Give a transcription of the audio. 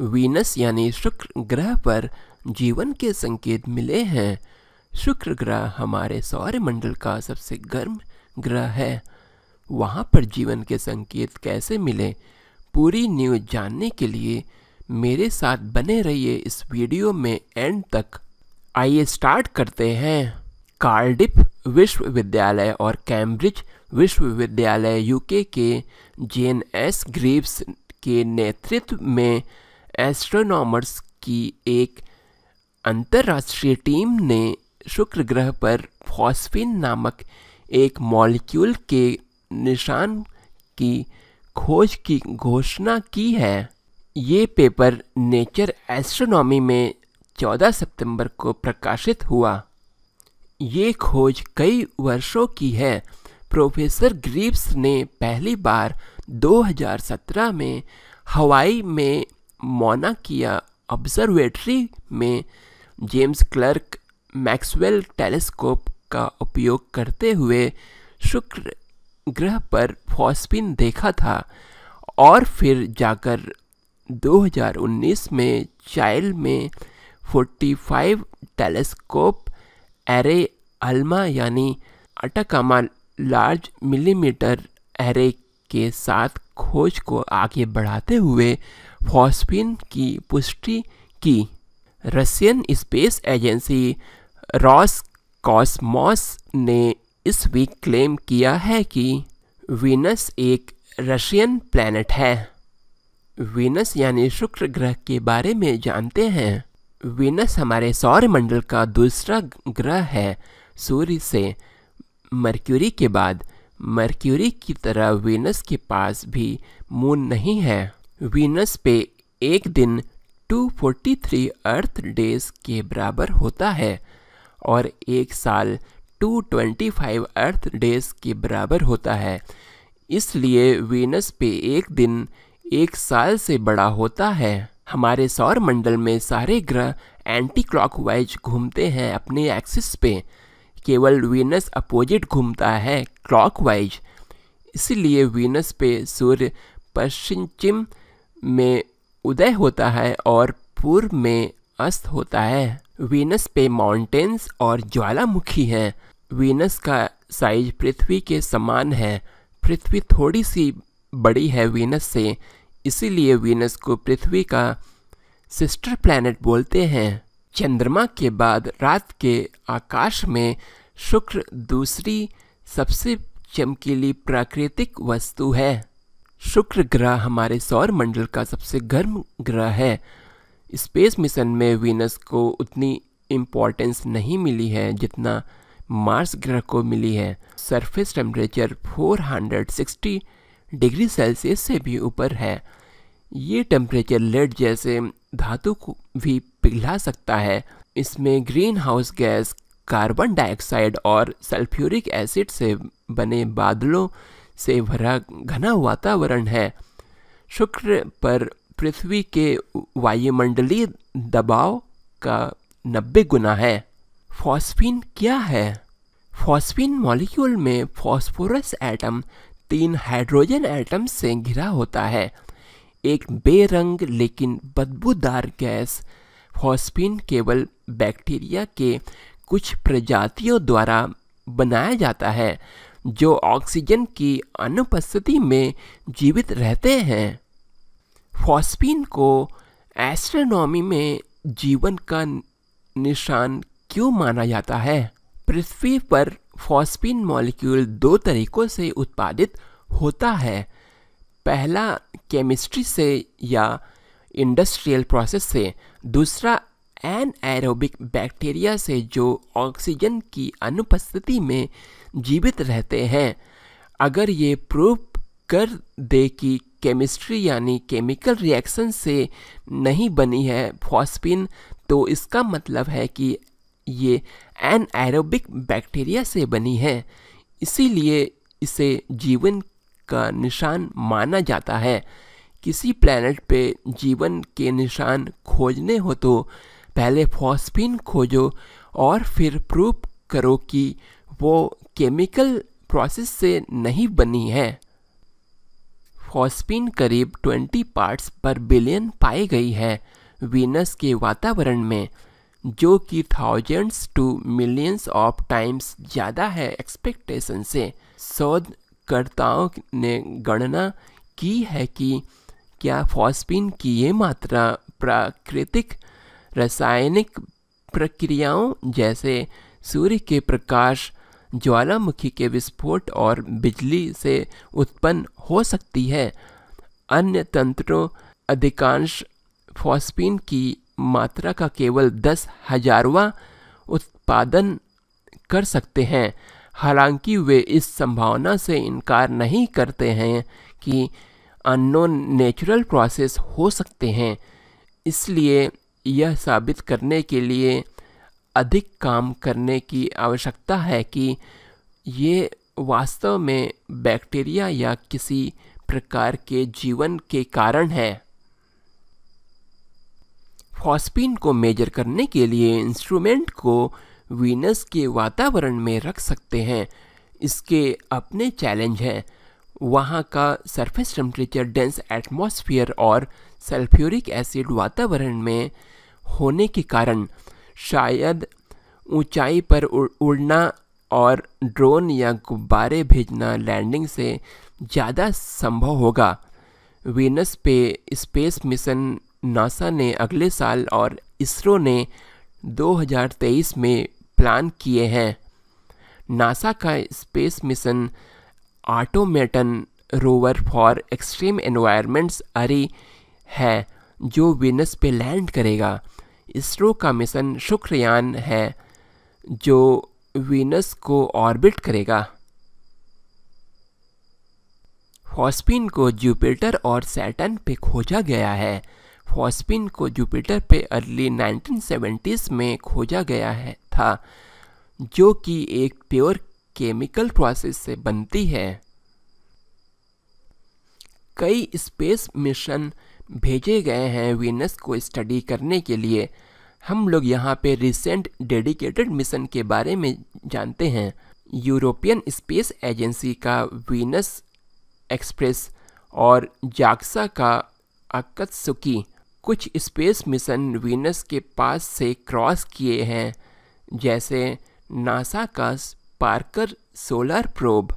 Venus यानी शुक्र ग्रह पर जीवन के संकेत मिले हैं शुक्र ग्रह हमारे सौर्यमंडल का सबसे गर्म ग्रह है वहाँ पर जीवन के संकेत कैसे मिले पूरी न्यूज जानने के लिए मेरे साथ बने रहिए इस वीडियो में एंड तक आइए स्टार्ट करते हैं कार्डिप विश्वविद्यालय और कैम्ब्रिज विश्वविद्यालय यूके के जेन एस ग्रीव्स के नेतृत्व में एस्ट्रोनॉमर्स की एक अंतर्राष्ट्रीय टीम ने शुक्र ग्रह पर फॉस्फिन नामक एक मॉलिक्यूल के निशान की खोज की घोषणा की है ये पेपर नेचर एस्ट्रोनॉमी में 14 सितंबर को प्रकाशित हुआ ये खोज कई वर्षों की है प्रोफेसर ग्रीव्स ने पहली बार 2017 में हवाई में मोनाकिया ऑब्जर्वेटरी में जेम्स क्लर्क मैक्सवेल टेलीस्कोप का उपयोग करते हुए शुक्र ग्रह पर फॉस्पिन देखा था और फिर जाकर 2019 में चाइल में 45 टेलीस्कोप एरे अल्मा यानी अटकामा लार्ज मिलीमीटर एरे के साथ खोज को आगे बढ़ाते हुए फॉस्फिन की पुष्टि की Russian space agency Roscosmos ने इस वीक क्लेम किया है कि वीनस एक रशियन प्लैनेट है वीनस यानी शुक्र ग्रह के बारे में जानते हैं वीनस हमारे सौरमंडल का दूसरा ग्रह है सूर्य से मर्क्यूरी के बाद मर्क्यूरी की तरह वीनस के पास भी मून नहीं है वीनस पे एक दिन 243 अर्थ डेज के बराबर होता है और एक साल 225 अर्थ डेज के बराबर होता है इसलिए वीनस पे एक दिन एक साल से बड़ा होता है हमारे सौर मंडल में सारे ग्रह एंटी क्लॉकवाइज घूमते हैं अपने एक्सिस पे केवल वीनस अपोजिट घूमता है क्लॉकवाइज इसलिए वीनस पे सूर्य पश्चिम में उदय होता है और पूर्व में अस्त होता है वीनस पे माउंटेन्स और ज्वालामुखी हैं वीनस का साइज पृथ्वी के समान है पृथ्वी थोड़ी सी बड़ी है वीनस से इसीलिए वीनस को पृथ्वी का सिस्टर प्लैनेट बोलते हैं चंद्रमा के बाद रात के आकाश में शुक्र दूसरी सबसे चमकीली प्राकृतिक वस्तु है शुक्र ग्रह हमारे सौर मंडल का सबसे गर्म ग्रह है स्पेस मिशन में वीनस को उतनी इम्पोर्टेंस नहीं मिली है जितना मार्स ग्रह को मिली है सरफेस टेम्परेचर 460 डिग्री सेल्सियस से भी ऊपर है ये टेम्परेचर लेड जैसे धातु को भी पिघला सकता है इसमें greenhouse gas carbon dioxide और सल्फ्यूरिक एसिड से बने बादलों से भरा घना वातावरण है शुक्र पर पृथ्वी के वायुमंडलीय दबाव का नब्बे गुना है फॉस्फिन क्या है फॉस्फिन मॉलिक्यूल में फॉस्फोरस एटम तीन हाइड्रोजन एटम से घिरा होता है एक बेरंग लेकिन बदबूदार गैस फॉस्फिन केवल बैक्टीरिया के कुछ प्रजातियों द्वारा बनाया जाता है जो ऑक्सीजन की अनुपस्थिति में जीवित रहते हैं फॉस्पिन को एस्ट्रोनॉमी में जीवन का निशान क्यों माना जाता है पृथ्वी पर फॉस्पिन मॉलिक्यूल दो तरीकों से उत्पादित होता है पहला केमिस्ट्री से या इंडस्ट्रियल प्रोसेस से दूसरा एन एरोबिक बैक्टीरिया से जो ऑक्सीजन की अनुपस्थिति में जीवित रहते हैं अगर ये प्रूव कर दे कि केमिस्ट्री यानी केमिकल रिएक्शन से नहीं बनी है फॉस्पिन तो इसका मतलब है कि ये एन एरोबिक बैक्टीरिया से बनी है इसीलिए इसे जीवन का निशान माना जाता है किसी प्लैनेट पे जीवन के निशान खोजने हो तो पहले फॉस्फिन खोजो और फिर प्रूव करो कि वो केमिकल प्रोसेस से नहीं बनी है फॉस्फिन करीब 20 पार्ट्स पर बिलियन पाई गई है वीनस के वातावरण में जो कि thousands to millions of times ज़्यादा है एक्सपेक्टेशन से शोधकर्ताओं ने गणना की है कि क्या फॉस्पिन की ये मात्रा प्राकृतिक रासायनिक प्रक्रियाओं जैसे सूर्य के प्रकाश ज्वालामुखी के विस्फोट और बिजली से उत्पन्न हो सकती है अन्य तंत्रों अधिकांश फॉस्पिन की मात्रा का केवल दस हजारवा उत्पादन कर सकते हैं हालांकि वे इस संभावना से इनकार नहीं करते हैं कि अननोन नेचुरल प्रोसेस हो सकते हैं इसलिए यह साबित करने के लिए अधिक काम करने की आवश्यकता है कि ये वास्तव में बैक्टीरिया या किसी प्रकार के जीवन के कारण है फॉस्पिन को मेजर करने के लिए इंस्ट्रूमेंट को वीनस के वातावरण में रख सकते हैं इसके अपने चैलेंज हैं वहाँ का सरफेस टेम्परेचर डेंस एटमॉस्फेयर और सल्फ्यूरिक एसिड वातावरण में होने के कारण शायद ऊंचाई पर उड़ना और ड्रोन या गुब्बारे भेजना लैंडिंग से ज़्यादा संभव होगा वीनस पे स्पेस मिशन नासा ने अगले साल और इसरो ने 2023 में प्लान किए हैं नासा का space mission automaton rover for extreme environments AREE है जो वेनस पे लैंड करेगा इसरो का मिशन शुक्रयान है जो वीनस को ऑर्बिट करेगा फॉस्पिन को जुपिटर और सैटन पे खोजा गया है फॉस्पिन को जुपिटर पे अर्ली 1970s में खोजा गया है था जो कि एक प्योर केमिकल प्रोसेस से बनती है कई स्पेस मिशन भेजे गए हैं वीनस को स्टडी करने के लिए हम लोग यहाँ पे रिसेंट डेडिकेटेड मिशन के बारे में जानते हैं यूरोपियन स्पेस एजेंसी का वीनस एक्सप्रेस और जाक्सा का अकत्सुकी कुछ स्पेस मिशन वीनस के पास से क्रॉस किए हैं जैसे नासा का पार्कर सोलर प्रोब